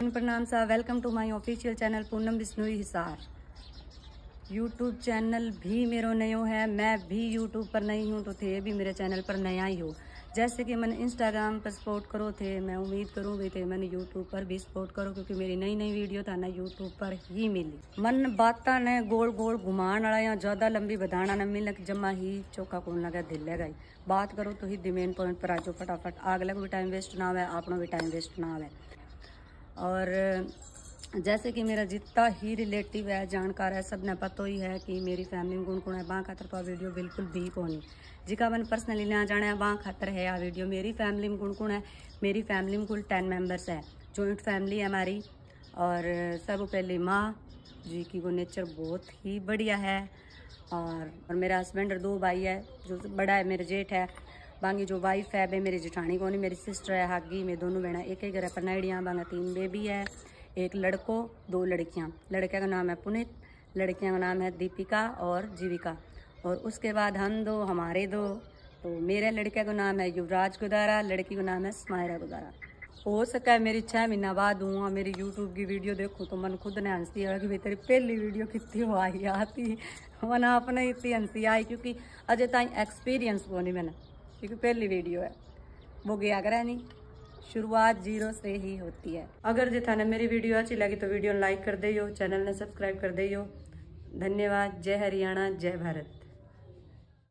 प्रणाम साहब welcome to my official channel Poonam Bishnoi Hisar YouTube channel भी मेरा नयो है मैं भी यूट्यूब पर नहीं हूँ तो थे भी मेरे चैनल पर नया ही हो जैसे कि मैंने इंस्टाग्राम पर सपोर्ट करो थे मैं उम्मीद करूँ भी थे मैंने यूट्यूब पर भी सपोर्ट करो क्योंकि मेरी नई नई वीडियो था ना यूट्यूब पर ही मिली मन बाता ने गोल गोल घुमान वाला या ज़्यादा लंबी बधाना न मिल जमा ही चौका कौन लगा दिल लगा ही बात करो तो ही दी मेन पॉइंट पर आ जाओ फटाफट आग लग भी टाइम वेस्ट ना आवे आपनों भी टाइम वेस्ट ना आवे और जैसे कि मेरा जितना ही रिलेटिव है जानकार है सब ने पता ही है कि मेरी फैमिली में कौन कौन है वहाँ खातर तो आ वीडियो बिल्कुल भी कोनी जिका मैंने पर्सनली ना जाना है वहाँ खातर है आ वीडियो मेरी फैमिली में कौन कौन है मेरी फैमिली में कुल टेन मेंबर्स है जॉइंट फैमिली है हमारी और सब पहली माँ जी की वो नेचर बहुत ही बढ़िया है और और मेरा हस्बैंड और दो भाई है जो बड़ा है मेरा जेठ है बांगी जो वाइफ है भाई मेरी कौन है मेरी सिस्टर है हागी मेरी दोनों बहना एक ही घर है पनाइडियाँ बांगा तीन बेबी है एक लड़को दो लड़कियाँ लड़के का नाम है पुनित लड़कियाँ का नाम है दीपिका और जीविका और उसके बाद हम दो हमारे दो तो मेरे लड़के का नाम है युवराज गुदारा लड़की का नाम है समायरा गुदारा हो सका है मेरी छः महीना बाद हुआ मेरी यूट्यूब की वीडियो देखो तो मन खुद ने हंसी आया कि भाई तेरी पहली वीडियो कितनी वो आई आती मन अपने इतनी हंसी आई क्योंकि अजय ताई एक्सपीरियंस को नहीं मैंने क्योंकि पहली वीडियो है वो गया करें नहीं शुरुआत जीरो से ही होती है अगर जो थाने मेरी वीडियो अच्छी लगी तो वीडियो लाइक कर दियो चैनल ने सब्सक्राइब कर दियो धन्यवाद जय हरियाणा जय भारत